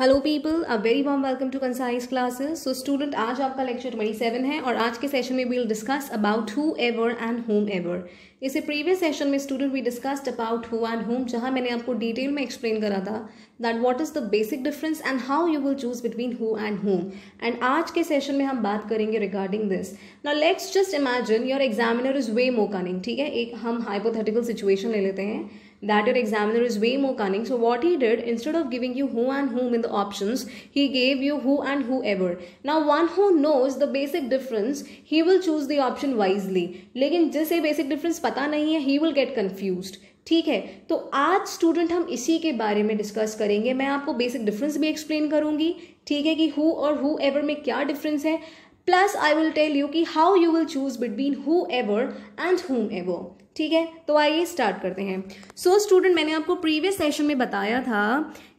Hello people a very warm welcome to concise classes so student आज आपका lecture twenty seven है और आज के सेशन में we will discuss about whoever and whomever इसे प्रीवियस सेशन में student we discussed about who and whom जहां मैंने आपको डिटेल में एक्सप्लेन करा था that what is the basic difference and how you will choose between who and whom and आज के सेशन में हम बात करेंगे रिगार्डिंग दिस ना let's just imagine your examiner is वे मोकानिंग ठीक है एक हम हाइपोथेटिकल सिचुएशन ले लेते हैं that your examiner is way more cunning. So what he did, instead of giving you who and whom in the options, he gave you who and whoever. Now one who knows the basic difference, he will choose the option wisely. lekin जिसे basic difference pata nahi hai he will get confused. ठीक है तो आज student हम इसी के बारे में डिस्कस करेंगे मैं आपको बेसिक डिफरेंस भी एक्सप्लेन करूंगी ठीक है कि हु और हु एवर में क्या डिफरेंस है plus I will tell you कि how you will choose between whoever and whomever ठीक है तो आइए स्टार्ट करते हैं सो so, स्टूडेंट मैंने आपको प्रीवियस सेशन में बताया था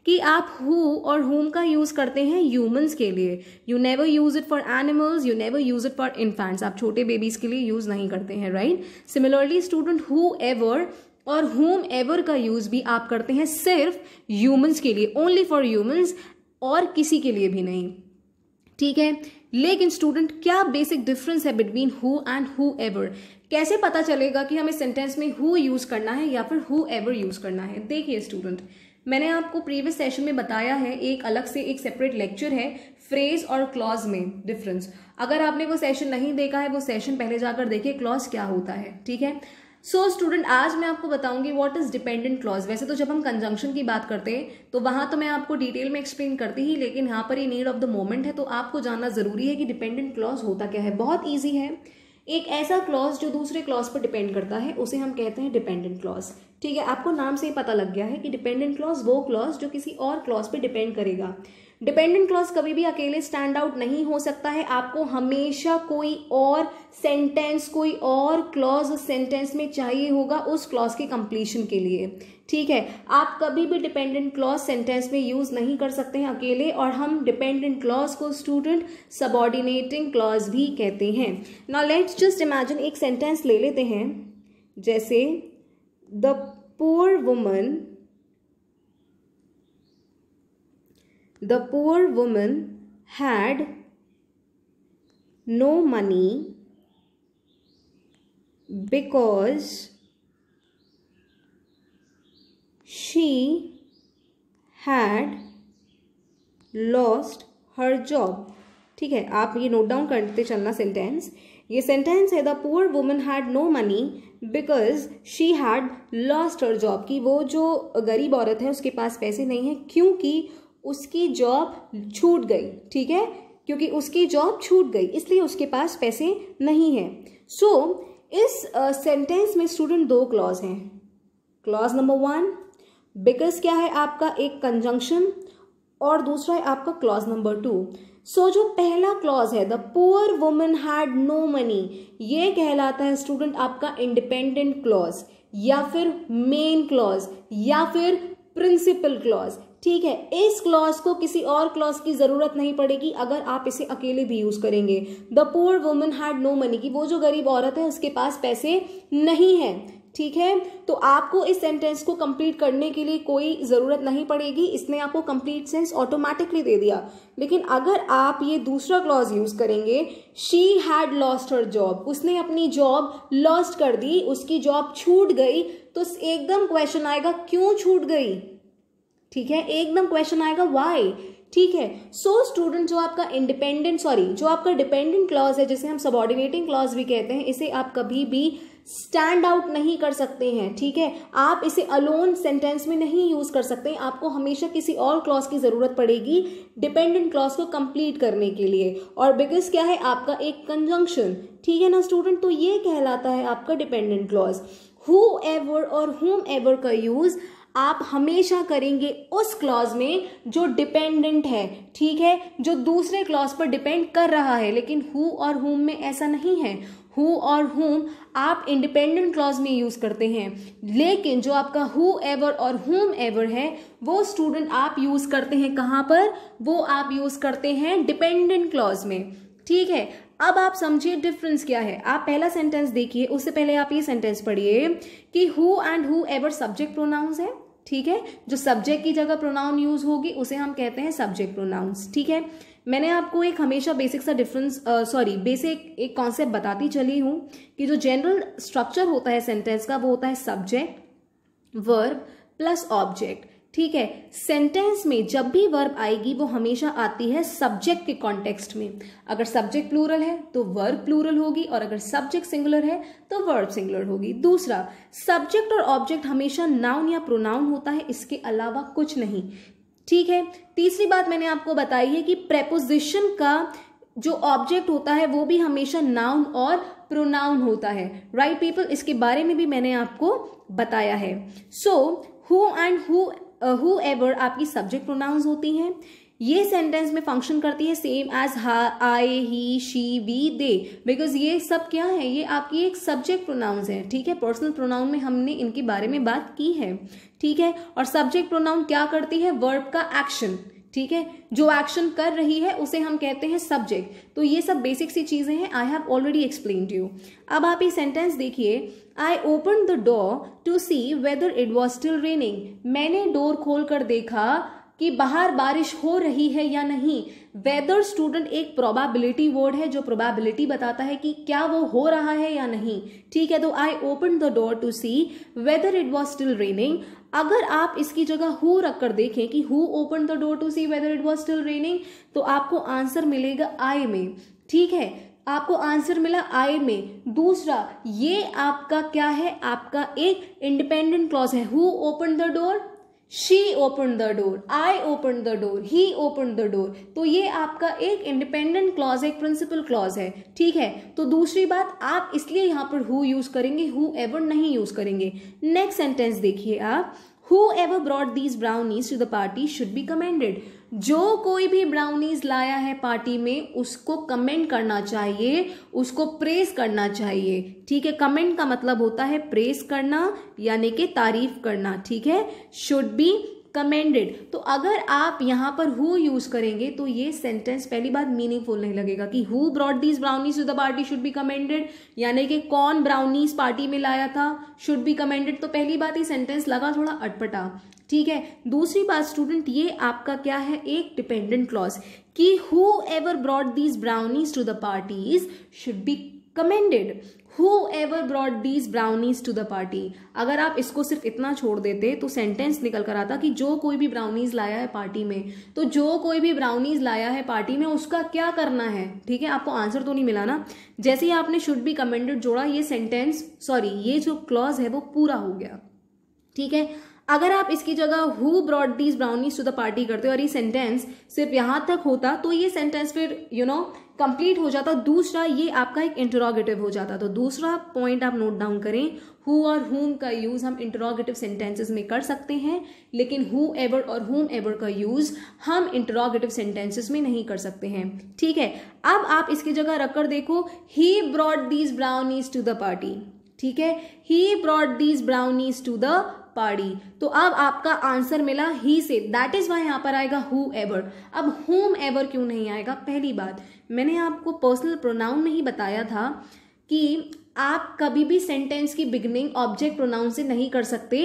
कि आप हु और हुम का यूज़ करते हैं ह्यूमंस के लिए you never use it for animals you never use it for infants आप छोटे बेबीज़ के लिए यूज़ नहीं करते हैं right similarly student whoever और होम एवर का यूज़ भी आप करते हैं सिर्फ ह्यूमंस के लिए ओनली फॉर ह्यूमंस और किसी के लिए भी नहीं ठीक है लेकिन स्टूडेंट क्या बेसिक डिफरेंस है between who and whoever कैसे पता चलेगा कि हमें सेंटेंस में हु यूज़ करना है या फिर हु एवर यूज़ करना है देखिए स्टूडेंट मैंने आपको प्रीवियस सेशन में बताया है एक अलग से एक सेपरेट लेक्चर है फ्रेज और क्लॉज में डिफरेंस अगर आपने वो सेशन नहीं देखा है वो सेशन पहले जाकर देखिए क्लॉज क्या होता है ठीक है सो स्टूडेंट आज मैं आपको बताऊंगी व्हाट इज डिपेंडेंट क्लॉज वैसे तो जब हम कंजंक्शन की बात करते हैं तो वहां तो मैं आपको डिटेल में एक्सप्लेन करती ही लेकिन यहाँ पर ये नीड ऑफ द मोमेंट है तो आपको जानना जरूरी है कि डिपेंडेंट क्लॉज होता क्या है बहुत ईजी है एक ऐसा क्लॉज जो दूसरे क्लॉज पर डिपेंड करता है उसे हम कहते हैं डिपेंडेंट क्लॉज ठीक है आपको नाम से ही पता लग गया है कि डिपेंडेंट क्लॉज वो क्लॉज जो किसी और क्लॉज पर डिपेंड करेगा डिपेंडेंट क्लॉज कभी भी अकेले स्टैंड आउट नहीं हो सकता है आपको हमेशा कोई और सेंटेंस कोई और क्लॉज सेंटेंस में चाहिए होगा उस क्लॉज के कंप्लीशन के लिए ठीक है आप कभी भी डिपेंडेंट क्लॉज सेंटेंस में यूज़ नहीं कर सकते हैं अकेले और हम डिपेंडेंट क्लॉज को स्टूडेंट सबॉर्डिनेटिंग क्लॉज भी कहते हैं ना लेट्स जस्ट इमेजिन एक सेंटेंस ले लेते हैं जैसे the poor woman The poor woman had no money because she had lost her job ठीक है आप ये नोट डाउन करते चलना सेंटेंस ये सेंटेंस है the poor woman had no money because she had lost her job कि वो जो गरीब औरत है उसके पास पैसे नहीं है क्योंकि उसकी जॉब छूट गई ठीक है क्योंकि उसकी जॉब छूट गई इसलिए उसके पास पैसे नहीं है सो so, इस सेंटेंस uh, में स्टूडेंट दो क्लॉज हैं क्लॉज नंबर वन बिकॉज क्या है आपका एक कंजंक्शन और दूसरा है आपका क्लॉज नंबर टू सो जो पहला क्लॉज है the poor women had no money ये कहलाता है स्टूडेंट आपका इंडिपेंडेंट क्लॉज या फिर मेन क्लॉज या फिर प्रिंसिपल क्लॉज ठीक है इस क्लॉज को किसी और क्लॉज की जरूरत नहीं पड़ेगी अगर आप इसे अकेले भी यूज करेंगे the poor woman had no money की वो जो गरीब औरत है उसके पास पैसे नहीं है ठीक है तो आपको इस सेंटेंस को कंप्लीट करने के लिए कोई ज़रूरत नहीं पड़ेगी इसने आपको कंप्लीट सेंस ऑटोमेटिकली दे दिया लेकिन अगर आप ये दूसरा क्लॉज यूज़ करेंगे she had lost her job उसने अपनी जॉब लॉस्ट कर दी उसकी जॉब छूट गई तो एकदम क्वेश्चन आएगा क्यों छूट गई ठीक है एकदम क्वेश्चन आएगा वाई ठीक है सो so, स्टूडेंट जो आपका इंडिपेंडेंट सॉरी जो आपका डिपेंडेंट क्लॉज है जिसे हम सबॉर्डिनेटिंग क्लॉज भी कहते हैं इसे आप कभी भी स्टैंड आउट नहीं कर सकते हैं ठीक है आप इसे अलोन सेंटेंस में नहीं यूज़ कर सकते आपको हमेशा किसी और क्लॉज की ज़रूरत पड़ेगी डिपेंडेंट क्लॉज को कंप्लीट करने के लिए और बिकॉज क्या है आपका एक कंजंक्शन ठीक है ना स्टूडेंट तो ये कहलाता है आपका डिपेंडेंट क्लॉज हु एवर और होम एवर का यूज़ आप हमेशा करेंगे उस क्लॉज में जो डिपेंडेंट है ठीक है जो दूसरे क्लॉज पर डिपेंड कर रहा है लेकिन हु और हुम में ऐसा नहीं है हु और हुम आप इंडिपेंडेंट क्लॉज में यूज़ करते हैं लेकिन जो आपका हु एवर और हुम एवर है वो स्टूडेंट आप यूज़ करते हैं कहाँ पर वो आप यूज़ करते हैं डिपेंडेंट क्लॉज में ठीक है अब आप समझिए डिफरेंस क्या है आप पहला सेंटेंस देखिए उससे पहले आप ये सेंटेंस पढ़िए कि who and whoever subject pronouns है ठीक है जो सब्जेक्ट की जगह प्रोनाउन यूज होगी उसे हम कहते हैं सब्जेक्ट प्रोनाउंस ठीक है मैंने आपको एक हमेशा बेसिक सा डिफरेंस सॉरी बेसिक एक कॉन्सेप्ट बताती चली हूं कि जो जनरल स्ट्रक्चर होता है सेंटेंस का वो होता है सब्जेक्ट वर्ब प्लस ऑब्जेक्ट ठीक है सेंटेंस में जब भी वर्ब आएगी वो हमेशा आती है सब्जेक्ट के कॉन्टेक्स्ट में अगर सब्जेक्ट प्लूरल है तो वर्ब प्लूरल होगी और अगर सब्जेक्ट सिंगुलर है तो वर्ब सिंगुलर होगी दूसरा सब्जेक्ट और ऑब्जेक्ट हमेशा नाउन या प्रोनाउन होता है इसके अलावा कुछ नहीं ठीक है तीसरी बात मैंने आपको बताई है कि प्रेपोजिशन का जो ऑब्जेक्ट होता है वो भी हमेशा नाउन और प्रोनाउन होता है राइट right पीपल इसके बारे में भी मैंने आपको बताया है so who and who whoever आपकी सब्जेक्ट प्रोनाउंस होती हैं ये सेंटेंस में फंक्शन करती है सेम एज हा I he she we they because ये सब क्या है ये आपकी एक सब्जेक्ट प्रोनाउंस है ठीक है पर्सनल प्रोनाउन में हमने इनके बारे में बात की है ठीक है और सब्जेक्ट प्रोनाउन क्या करती है वर्ब का एक्शन ठीक है जो एक्शन कर रही है उसे हम कहते हैं सब्जेक्ट तो ये सब बेसिक सी चीज़ें हैं I have already explain you अब आप ये सेंटेंस देखिए I open the door to see whether it was still raining मैंने डोर खोल कर देखा कि बाहर बारिश हो रही है या नहीं वेदर स्टूडेंट एक प्रोबेबिलिटी वर्ड है जो प्रोबेबिलिटी बताता है कि क्या वो हो रहा है या नहीं ठीक है तो I open the door to see whether it was still raining अगर आप इसकी जगह हु रखकर देखें कि who open the door to see whether it was still raining तो आपको आंसर मिलेगा आई में ठीक है आपको आंसर मिला आई में दूसरा ये आपका क्या है आपका एक इंडिपेंडेंट क्लॉज है who open the door she open the door I open the door he open the door तो ये आपका एक इंडिपेंडेंट क्लॉज है एक प्रिंसिपल क्लॉज है ठीक है तो दूसरी बात आप इसलिए यहाँ पर हु यूज करेंगे हु एवर नहीं यूज करेंगे नेक्स्ट सेंटेंस देखिए आप whoever brought these brownies to the party should be commended जो कोई भी ब्राउनीज लाया है पार्टी में उसको कमेंट करना चाहिए उसको प्रेस करना चाहिए ठीक है कमेंट का मतलब होता है प्रेस करना यानी कि तारीफ करना ठीक है शुड बी कमेंडेड तो अगर आप यहाँ पर हु यूज करेंगे तो ये सेंटेंस पहली बात मीनिंगफुल नहीं लगेगा कि who brought these brownies to the party should be commended यानी कि कौन ब्राउनीज पार्टी में लाया था शुड बी कमेंडेड तो पहली बात ये सेंटेंस लगा थोड़ा अटपटा ठीक है दूसरी बात स्टूडेंट ये आपका क्या है एक डिपेंडेंट क्लॉज कि whoever brought these brownies to the parties should be commended whoever brought these brownies to the party अगर आप इसको सिर्फ इतना छोड़ देते तो सेंटेंस निकल कर आता कि जो कोई भी ब्राउनीज लाया है पार्टी में तो जो कोई भी ब्राउनीज लाया है पार्टी में उसका क्या करना है ठीक है आपको आंसर तो नहीं मिला ना जैसे ही आपने शुड बी कमेंडेड जोड़ा ये सेंटेंस सॉरी ये जो क्लॉज है वो पूरा हो गया ठीक है अगर आप इसकी जगह who brought these brownies to the party करते हो और ये सेंटेंस सिर्फ यहाँ तक होता तो ये सेंटेंस फिर यू नो कंप्लीट हो जाता दूसरा ये आपका एक इंटरोगेटिव हो जाता तो दूसरा पॉइंट आप नोट डाउन करें हु और हुम का यूज़ हम इंटरोगेटिव सेंटेंसेस में कर सकते हैं लेकिन हु एवर और हुम एवर का यूज़ हम इंटरोगेटिव सेंटेंसेस में नहीं कर सकते हैं ठीक है अब आप इसकी जगह रखकर देखो he brought these brownies to the party ठीक है he brought these brownies to the party तो अब आपका आंसर मिला ही से दैट इज वाई यहां पर आएगा हु एवर अब होम एवर क्यों नहीं आएगा पहली बात मैंने आपको पर्सनल प्रोनाउन में ही बताया था कि आप कभी भी सेंटेंस की बिगनिंग ऑब्जेक्ट प्रोनाउन से नहीं कर सकते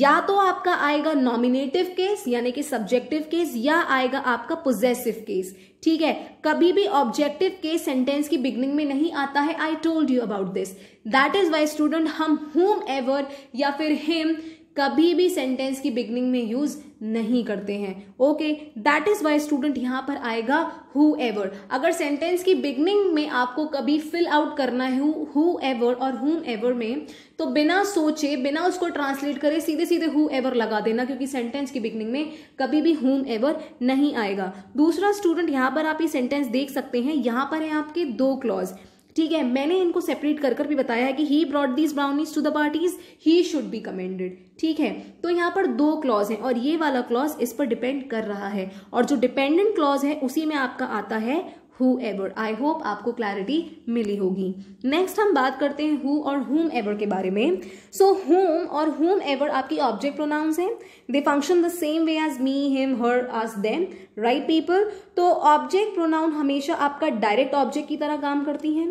या तो आपका आएगा नॉमिनेटिव केस यानी कि सब्जेक्टिव केस या आएगा आपका पोजेसिव केस ठीक है कभी भी ऑब्जेक्टिव केस सेंटेंस की बिगनिंग में नहीं आता है I told you about this that is why student हम होम एवर या फिर हिम कभी भी सेंटेंस की बिगनिंग में यूज नहीं करते हैं okay that is why student यहां पर आएगा हु एवर अगर सेंटेंस की बिगनिंग में आपको कभी फिल आउट करना है हु एवर और हुम एवर में तो बिना सोचे बिना उसको ट्रांसलेट करे सीधे सीधे हु एवर लगा देना क्योंकि सेंटेंस की बिगनिंग में कभी भी हुम एवर नहीं आएगा दूसरा स्टूडेंट यहाँ पर आप ये सेंटेंस देख सकते हैं यहाँ पर है आपके दो क्लॉज ठीक है मैंने इनको सेपरेट कर कर भी बताया है कि he brought these brownies to the parties he should be commended ठीक है तो यहाँ पर दो क्लॉज हैं और ये वाला क्लॉज इस पर डिपेंड कर रहा है और जो डिपेंडेंट क्लॉज है उसी में आपका आता है हु एवर आई होप आपको क्लैरिटी मिली होगी नेक्स्ट हम बात करते हैं हु और हुम एवर के बारे में सो so, हुम और हुम एवर आपकी ऑब्जेक्ट प्रोनाउंस हैं they function the same way as me him her us them right people तो ऑब्जेक्ट प्रोनाउन हमेशा आपका डायरेक्ट ऑब्जेक्ट की तरह काम करती हैं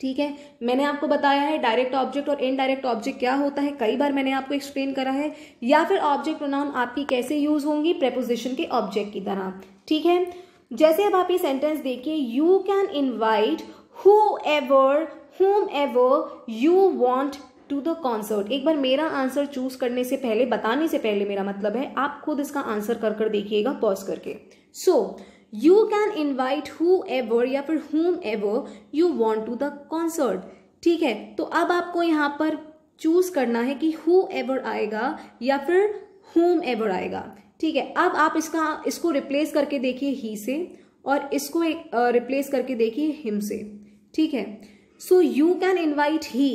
ठीक है मैंने आपको बताया है डायरेक्ट ऑब्जेक्ट और इनडायरेक्ट ऑब्जेक्ट क्या होता है कई बार मैंने आपको एक्सप्लेन करा है या फिर ऑब्जेक्ट प्रोनाउन आपकी कैसे यूज होंगी प्रेपोजिशन के ऑब्जेक्ट की तरह ठीक है जैसे अब आप ये सेंटेंस देखिए you can invite whoever whomever you want to the concert एक बार मेरा आंसर चूज करने से पहले बताने से पहले मेरा मतलब है आप खुद इसका आंसर कर कर देखिएगा पॉज करके so so, you can invite whoever या फिर whomever you want to the concert ठीक है तो अब आपको यहाँ पर चूज करना है कि हु एवर आएगा या फिर हुम एवर आएगा ठीक है अब आप इसका इसको रिप्लेस करके देखिए ही से और इसको एक रिप्लेस करके देखिए हिम से ठीक है so you can invite he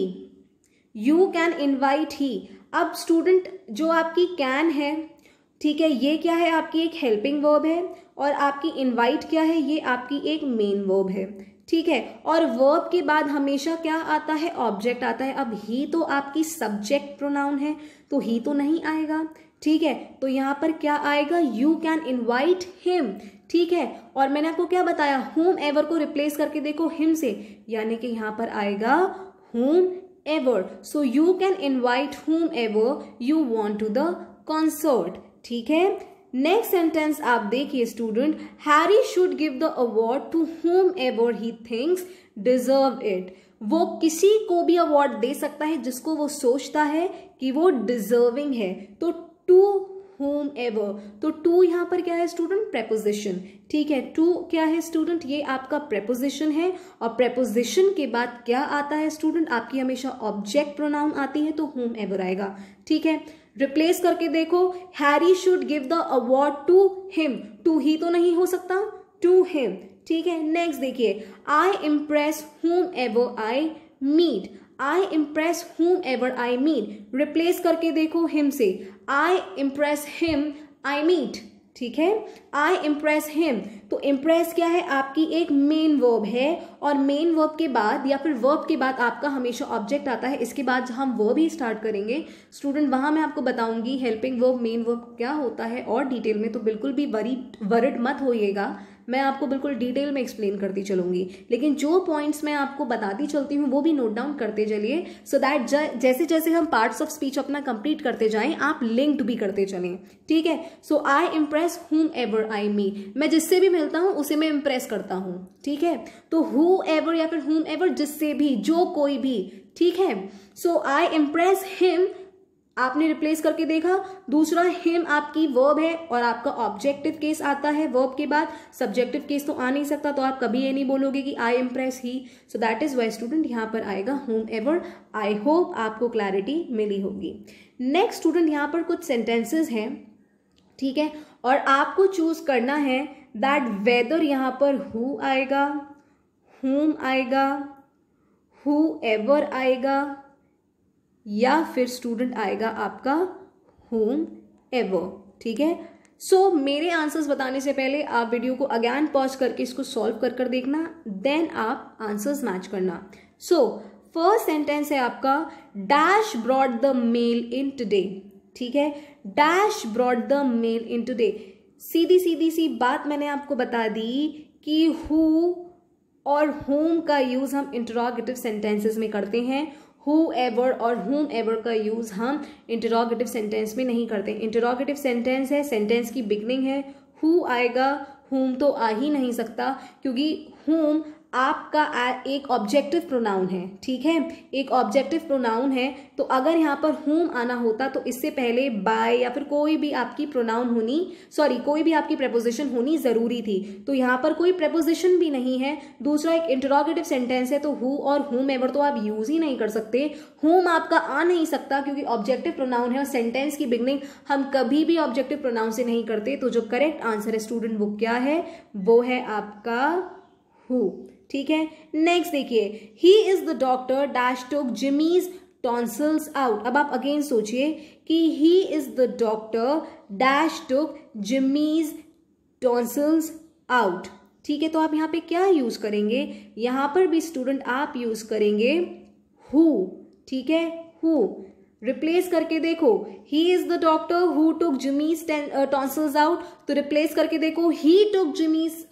you can invite he अब स्टूडेंट जो आपकी कैन है ठीक है ये क्या है आपकी एक हेल्पिंग वर्ब है और आपकी इनवाइट क्या है ये आपकी एक मेन वर्ब है ठीक है और वर्ब के बाद हमेशा क्या आता है ऑब्जेक्ट आता है अब ही तो आपकी सब्जेक्ट प्रोनाउन है तो ही तो नहीं आएगा ठीक है तो यहाँ पर क्या आएगा यू कैन इन्वाइट हिम ठीक है और मैंने आपको क्या बताया होम एवर को रिप्लेस करके देखो हिम से यानी कि यहाँ पर आएगा whomever so you can invite whomever you want to the concert ठीक है नेक्स्ट सेंटेंस आप देखिए student Harry should give the award to whomever he thinks deserve it वो किसी को भी अवार्ड दे सकता है जिसको वो सोचता है कि वो डिजर्विंग है तो टू होम एवर तो टू यहां पर क्या है स्टूडेंट प्रेपोजिशन ठीक है टू क्या है स्टूडेंट ये आपका प्रेपोजिशन है और प्रेपोजिशन के बाद क्या आता है स्टूडेंट आपकी हमेशा ऑब्जेक्ट प्रोनाउन आती है तो होम एवर आएगा ठीक है रिप्लेस करके देखो Harry should give the award to him to he तो नहीं हो सकता टू हिम ठीक है नेक्स्ट देखिए I impress whomever I meet I impress whomever I meet replace करके देखो हिम से I impress him I meet ठीक है आई इम्प्रेस हिम तो इम्प्रेस क्या है आपकी एक मेन वर्ब है और मेन वर्ब के बाद या फिर वर्ब के बाद आपका हमेशा ऑब्जेक्ट आता है इसके बाद हम वर्ब ही स्टार्ट करेंगे स्टूडेंट वहां मैं आपको बताऊंगी हेल्पिंग वर्ब मेन वर्ब क्या होता है और डिटेल में तो बिल्कुल भी वरी वर्ड मत होइएगा मैं आपको बिल्कुल डिटेल में एक्सप्लेन करती चलूंगी लेकिन जो पॉइंट्स मैं आपको बताती चलती हूँ वो भी नोट डाउन करते चलिए सो दैट जैसे जैसे हम पार्ट्स ऑफ स्पीच अपना कंप्लीट करते जाएं आप लिंक्ड भी करते चलें ठीक है so I impress whomever आई मी मैं जिससे भी मिलता हूँ उसे मैं इम्प्रेस करता हूँ ठीक है तो हु एवर या फिर हुम एवर जिससे भी जो कोई भी ठीक है सो आई इम्प्रेस हिम आपने रिप्लेस करके देखा दूसरा हिम आपकी वर्ब है और आपका ऑब्जेक्टिव केस आता है वर्ब के बाद सब्जेक्टिव केस तो आ नहीं सकता तो आप कभी ये नहीं बोलोगे कि I impress he so that is why student यहाँ पर आएगा होम एवर आई होप आपको क्लैरिटी मिली होगी नेक्स्ट स्टूडेंट यहाँ पर कुछ सेंटेंसेज हैं ठीक है और आपको चूज करना है दैट वेदर यहाँ पर हु आएगा होम आएगा हु एवर आएगा या फिर स्टूडेंट आएगा आपका होम एवर ठीक है सो so, मेरे आंसर्स बताने से पहले आप वीडियो को अगैन पॉज करके इसको सॉल्व कर कर देखना देन आप आंसर्स मैच करना सो फर्स्ट सेंटेंस है आपका dash brought the mail in today ठीक है dash brought the mail in today सीधी सीधी सी बात मैंने आपको बता दी कि हु और होम का यूज़ हम इंटरोगेटिव सेंटेंसेस में करते हैं हु एवर और हुम एवर का यूज़ हम इंटरोगेटिव सेंटेंस में नहीं करते इंटरोगेटिव सेंटेंस है सेंटेंस की बिगनिंग है हु आएगा हुम तो आ ही नहीं सकता क्योंकि हुम आपका एक ऑब्जेक्टिव प्रोनाउन है ठीक है एक ऑब्जेक्टिव प्रोनाउन है तो अगर यहाँ पर होम आना होता तो इससे पहले बाय या फिर कोई भी आपकी प्रोनाउन होनी सॉरी कोई भी आपकी प्रपोजिशन होनी ज़रूरी थी तो यहाँ पर कोई प्रपोजिशन भी नहीं है दूसरा एक इंटरोगेटिव सेंटेंस है तो हु और होम एवर तो आप यूज़ ही नहीं कर सकते होम आपका आ नहीं सकता क्योंकि ऑब्जेक्टिव प्रोनाउन है और सेंटेंस की बिगनिंग हम कभी भी ऑब्जेक्टिव प्रोनाउन से नहीं करते तो जो करेक्ट आंसर है स्टूडेंट वो क्या है वो है आपका हु ठीक है नेक्स्ट देखिए he is the doctor dash took Jimmy's tonsils out अब आप अगेन सोचिए कि he is the doctor dash took Jimmy's tonsils out ठीक है तो आप यहां पे क्या यूज करेंगे यहां पर भी स्टूडेंट आप यूज करेंगे हु ठीक है हु रिप्लेस करके देखो he is the doctor who took Jimmy's tonsils out तो रिप्लेस करके देखो he took Jimmy's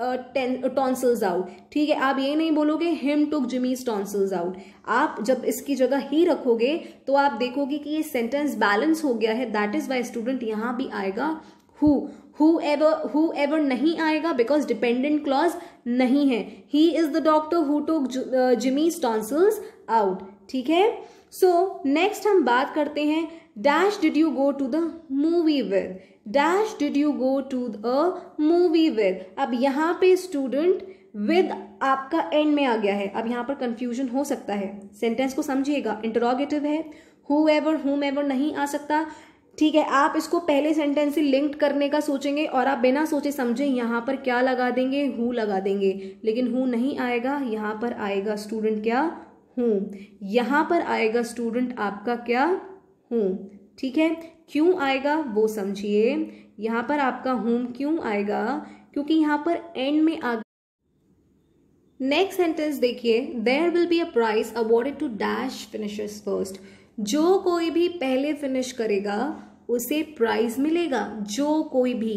tonsils out ठीक है आप ये नहीं बोलोगे him took Jimmy's tonsils out आप जब इसकी जगह ही रखोगे तो आप देखोगे कि ये सेंटेंस बैलेंस हो गया है दैट इज वाई स्टूडेंट यहां भी आएगा who whoever whoever नहीं आएगा बिकॉज डिपेंडेंट क्लॉज नहीं है he is the doctor who took Jimmy's tonsils out ठीक है सो so, नेक्स्ट हम बात करते हैं dash did you go to the movie with dash did you go to the movie with अब यहाँ पे स्टूडेंट विद आपका एंड में आ गया है अब यहाँ पर कंफ्यूजन हो सकता है सेंटेंस को समझिएगा इंटरोगेटिव है हु एवर हुम एवर नहीं आ सकता ठीक है आप इसको पहले सेंटेंस से लिंक करने का सोचेंगे और आप बिना सोचे समझे यहाँ पर क्या लगा देंगे हु लगा देंगे लेकिन हु नहीं आएगा यहाँ पर आएगा स्टूडेंट क्या हूँ यहाँ पर आएगा स्टूडेंट आपका क्या हूँ ठीक है क्यों आएगा वो समझिए यहाँ पर आपका हूँ क्यों आएगा क्योंकि यहाँ पर एंड में आ नेक्स्ट सेंटेंस देखिए there will be a prize awarded to dash finishers first जो कोई भी पहले फिनिश करेगा उसे प्राइज मिलेगा जो कोई भी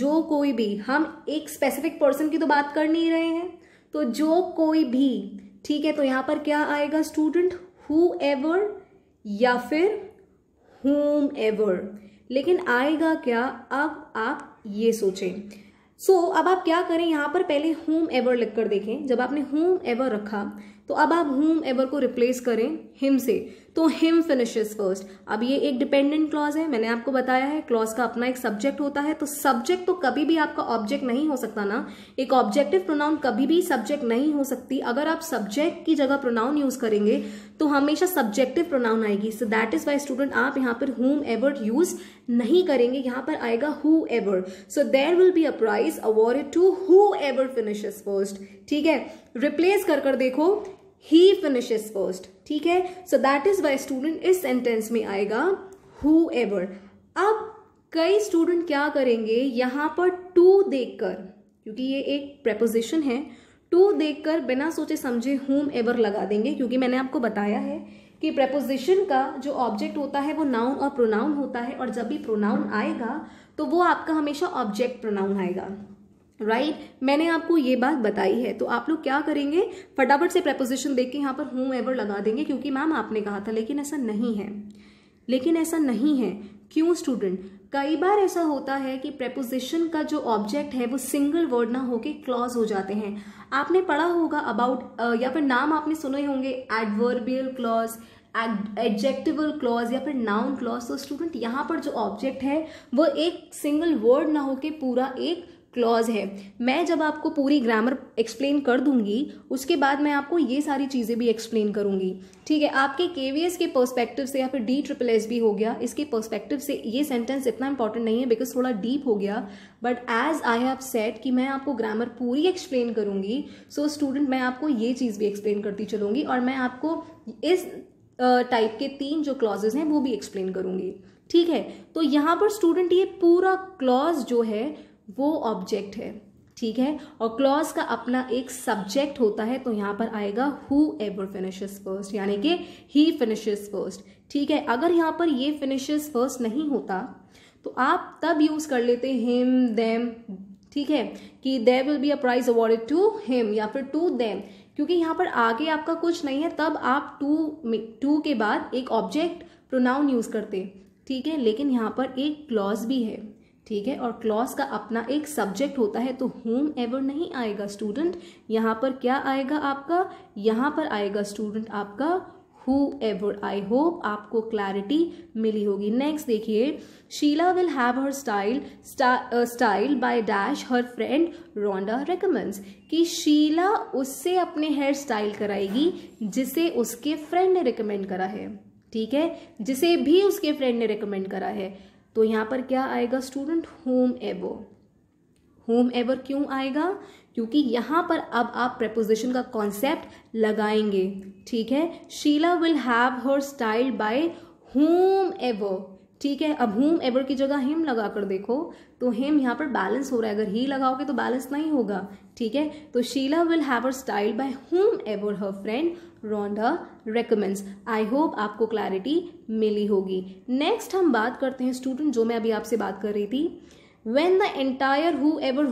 जो कोई भी हम एक स्पेसिफिक पर्सन की तो बात कर नहीं रहे हैं तो जो कोई भी ठीक है तो यहां पर क्या आएगा स्टूडेंट हु एवर या फिर होम एवर लेकिन आएगा क्या अब आप ये सोचें सो so, अब आप क्या करें यहां पर पहले होम एवर लिखकर देखें जब आपने होम एवर रखा तो अब आप हुम एवर को रिप्लेस करें हिम से तो हिम फिनिशेस फर्स्ट अब ये एक डिपेंडेंट क्लॉज है मैंने आपको बताया है क्लॉज का अपना एक सब्जेक्ट होता है तो सब्जेक्ट तो कभी भी आपका ऑब्जेक्ट नहीं हो सकता ना एक ऑब्जेक्टिव प्रोनाउन कभी भी सब्जेक्ट नहीं हो सकती अगर आप सब्जेक्ट की जगह प्रोनाउन यूज करेंगे तो हमेशा सब्जेक्टिव प्रोनाउन आएगी so that is why student आप यहाँ पर हुम एवर यूज नहीं करेंगे यहाँ पर आएगा whoever so there will be a prize award to whoever finishes first ठीक है रिप्लेस कर कर देखो ही फिनिशेज first ठीक है so that is why student इस सेंटेंस में आएगा हु एवर अब कई स्टूडेंट क्या करेंगे यहां पर टू देखकर क्योंकि ये एक preposition है टू देखकर बिना सोचे समझे होम एवर लगा देंगे क्योंकि मैंने आपको बताया है कि प्रपोजिशन का जो ऑब्जेक्ट होता है वो नाउन और प्रोनाउन होता है और जब भी प्रोनाउन आएगा तो वो आपका हमेशा ऑब्जेक्ट प्रोनाउन आएगा राइट right? मैंने आपको ये बात बताई है तो आप लोग क्या करेंगे फटाफट से प्रपोजिशन देख के यहाँ पर होम एवर लगा देंगे क्योंकि मैम आपने कहा था लेकिन ऐसा नहीं है लेकिन ऐसा नहीं है क्यों स्टूडेंट कई बार ऐसा होता है कि प्रेपोजिशन का जो ऑब्जेक्ट है वो सिंगल वर्ड ना होके क्लॉज हो जाते हैं आपने पढ़ा होगा अबाउट या फिर नाम आपने सुने होंगे एडवर्बियल क्लॉज एडजेक्टिवल क्लॉज या फिर नाउन क्लॉज तो स्टूडेंट यहाँ पर जो ऑब्जेक्ट है वो एक सिंगल वर्ड ना होके पूरा एक क्लॉज है मैं जब आपको पूरी ग्रामर एक्सप्लेन कर दूंगी उसके बाद मैं आपको ये सारी चीज़ें भी एक्सप्लेन करूंगी ठीक है आपके के के पर्सपेक्टिव से या फिर डी ट्रिपल एस भी हो गया इसके पर्सपेक्टिव से ये सेंटेंस इतना इंपॉर्टेंट नहीं है बिकॉज थोड़ा डीप हो गया but as I have said कि मैं आपको ग्रामर पूरी एक्सप्लेन करूंगी सो so स्टूडेंट मैं आपको ये चीज़ भी एक्सप्लेन करती चलूंगी और मैं आपको इस टाइप uh, के तीन जो क्लॉजेज हैं वो भी एक्सप्लेन करूंगी ठीक है तो यहाँ पर स्टूडेंट ये पूरा क्लॉज जो है वो ऑब्जेक्ट है ठीक है और क्लॉज का अपना एक सब्जेक्ट होता है तो यहाँ पर आएगा हु एवर फिनिशेस फर्स्ट यानी कि ही फिनिशेस फर्स्ट ठीक है अगर यहाँ पर ये फिनिशेस फर्स्ट नहीं होता तो आप तब यूज़ कर लेते हिम देम ठीक है कि there will be a prize awarded to him या फिर टू देम क्योंकि यहाँ पर आगे आपका कुछ नहीं है तब आप टू टू के बाद एक ऑब्जेक्ट प्रोनाउन यूज़ करते ठीक है लेकिन यहाँ पर एक क्लॉज भी है ठीक है और क्लॉज का अपना एक सब्जेक्ट होता है तो होम एवर नहीं आएगा स्टूडेंट यहाँ पर क्या आएगा आपका यहाँ पर आएगा स्टूडेंट आपका हु एवर आई होप आपको क्लैरिटी मिली होगी नेक्स्ट देखिए Sheila will have her style style by dash her friend Rhonda recommends कि शीला उससे अपने हेयर स्टाइल कराएगी जिसे उसके फ्रेंड ने रिकमेंड करा है ठीक है जिसे भी उसके फ्रेंड ने रिकमेंड करा है तो यहाँ पर क्या आएगा student whomever whomever क्यों आएगा क्योंकि यहाँ पर अब आप प्रपोजिशन का कॉन्सेप्ट लगाएंगे ठीक है Sheila will have her style by whomever ठीक है अब होम एवर की जगह हिम लगा कर देखो तो हिम यहाँ पर बैलेंस हो रहा है अगर ही लगाओगे तो बैलेंस नहीं होगा ठीक है तो Sheila will have her style by whomever her friend Rhonda recommends I hope आपको क्लैरिटी मिली होगी नेक्स्ट हम बात करते हैं स्टूडेंट जो मैं अभी आपसे बात कर रही थी when the entire whoever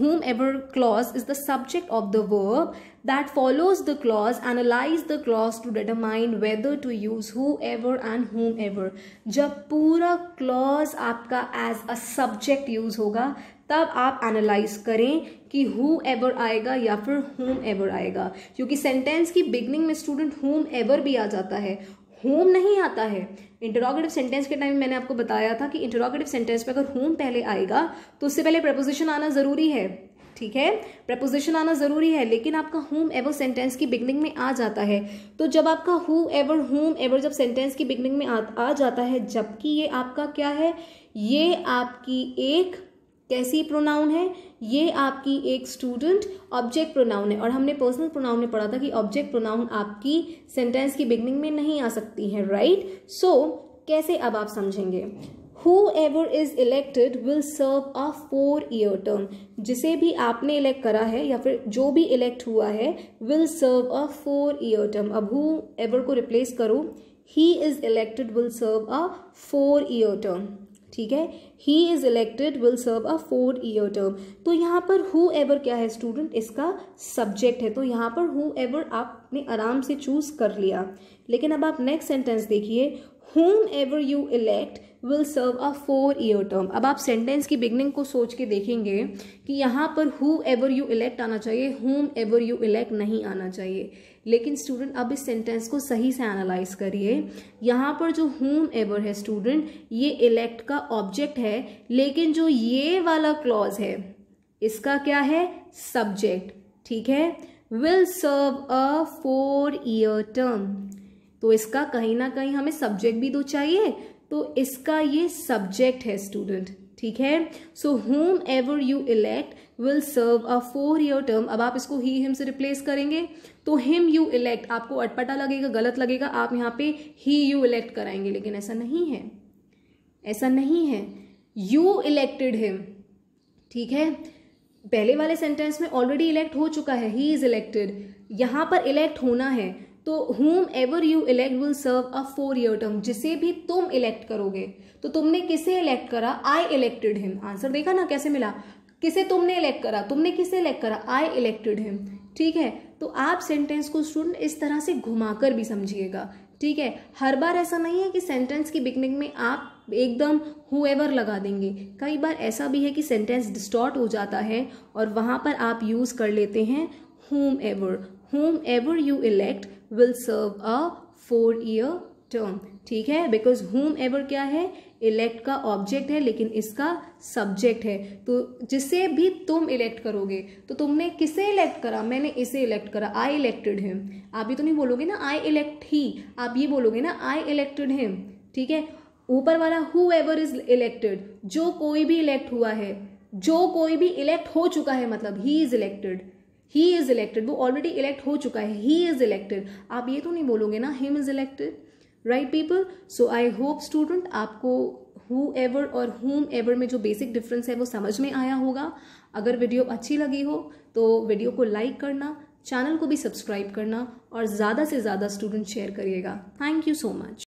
whomever clause is the subject of the verb that follows the clause analyse the clause to determine whether to use whoever and whomever जब पूरा clause आपका as a subject use होगा तब आप analyse करें कि who ever आएगा या फिर होम एवर आएगा क्योंकि सेंटेंस की बिगनिंग में स्टूडेंट होम एवर भी आ जाता है होम नहीं आता है इंटरोगेटिव सेंटेंस के टाइम मैंने आपको बताया था कि इंटरोगेटिव सेंटेंस में अगर होम पहले आएगा तो उससे पहले प्रपोजिशन आना ज़रूरी है ठीक है प्रपोजिशन आना ज़रूरी है लेकिन आपका होम एवर सेंटेंस की बिगनिंग में आ जाता है तो जब आपका हु एवर होम एवर जब सेंटेंस की बिगनिंग में आ, आ जाता है जबकि ये आपका क्या है ये आपकी एक कैसी प्रोनाउन है ये आपकी एक स्टूडेंट ऑब्जेक्ट प्रोनाउन है और हमने पर्सनल प्रोनाउन में पढ़ा था कि ऑब्जेक्ट प्रोनाउन आपकी सेंटेंस की बिगनिंग में नहीं आ सकती है राइट right? सो so, कैसे अब आप समझेंगे whoever is elected will serve a four year term जिसे भी आपने इलेक्ट करा है या फिर जो भी इलेक्ट हुआ है will serve a four year term अब हु एवर को रिप्लेस करो he is elected will serve a four year term ठीक है he is elected will serve a four year term तो यहाँ पर हु एवर क्या है स्टूडेंट इसका सब्जेक्ट है तो यहाँ पर हु एवर आपने आराम से चूज कर लिया लेकिन अब आप नेक्स्ट सेंटेंस देखिए whomever you elect will serve a four year term अब आप सेंटेंस की बिगनिंग को सोच के देखेंगे कि यहाँ पर हु एवर यू इलेक्ट आना चाहिए हुम एवर यू इलेक्ट नहीं आना चाहिए लेकिन स्टूडेंट अब इस सेंटेंस को सही से एनालाइज करिए यहाँ पर जो हुम एवर है स्टूडेंट ये इलेक्ट का ऑब्जेक्ट है लेकिन जो ये वाला क्लॉज है इसका क्या है सब्जेक्ट ठीक है will serve a four year term तो इसका कहीं ना कहीं हमें सब्जेक्ट भी तो चाहिए तो इसका ये सब्जेक्ट है स्टूडेंट ठीक है so whomever you elect will serve a four year term अब आप इसको ही हिम से रिप्लेस करेंगे तो हिम यू इलेक्ट आपको अटपटा लगेगा गलत लगेगा आप यहाँ पे ही यू इलेक्ट कराएंगे लेकिन ऐसा नहीं है ऐसा नहीं है यू इलेक्टेड हिम ठीक है पहले वाले सेंटेंस में ऑलरेडी इलेक्ट हो चुका है ही इज़ इलेक्टेड यहां पर इलेक्ट होना है तो whomever you elect will serve a four year term जिसे भी तुम इलेक्ट करोगे तो तुमने किसे इलेक्ट करा आई इलेक्टेड हिम आंसर देखा ना कैसे मिला किसे तुमने इलेक्ट करा तुमने किसे इलेक्ट करा आई इलेक्टेड हिम ठीक है तो आप सेंटेंस को स्टूडेंट इस तरह से घुमाकर भी समझिएगा ठीक है हर बार ऐसा नहीं है कि सेंटेंस की बिगनिंग में आप एकदम हुएवर लगा देंगे कई बार ऐसा भी है कि सेंटेंस डिस्टॉर्ट हो जाता है और वहाँ पर आप यूज़ कर लेते हैं whomever whomever you elect will serve a four year term ठीक है बिकॉज होम एवर क्या है इलेक्ट का ऑब्जेक्ट है लेकिन इसका सब्जेक्ट है तो जिसे भी तुम इलेक्ट करोगे तो तुमने किसे इलेक्ट करा मैंने इसे इलेक्ट करा आई इलेक्टेड हिम आप ये तो नहीं बोलोगे ना आई इलेक्ट ही आप ये बोलोगे ना आई इलेक्टेड हिम ठीक है ऊपर वाला हु एवर इज इलेक्टेड जो कोई भी इलेक्ट हुआ है जो कोई भी इलेक्ट हो चुका है मतलब he is elected he is elected वो ऑलरेडी इलेक्ट हो चुका है ही इज इलेक्टेड आप ये तो नहीं बोलोगे ना him is elected right people so I hope student आपको हु एवर और होम एवर में जो बेसिक डिफरेंस है वो समझ में आया होगा अगर वीडियो अच्छी लगी हो तो वीडियो को लाइक करना चैनल को भी सब्सक्राइब करना और ज़्यादा से ज़्यादा स्टूडेंट शेयर करिएगा थैंक यू सो मच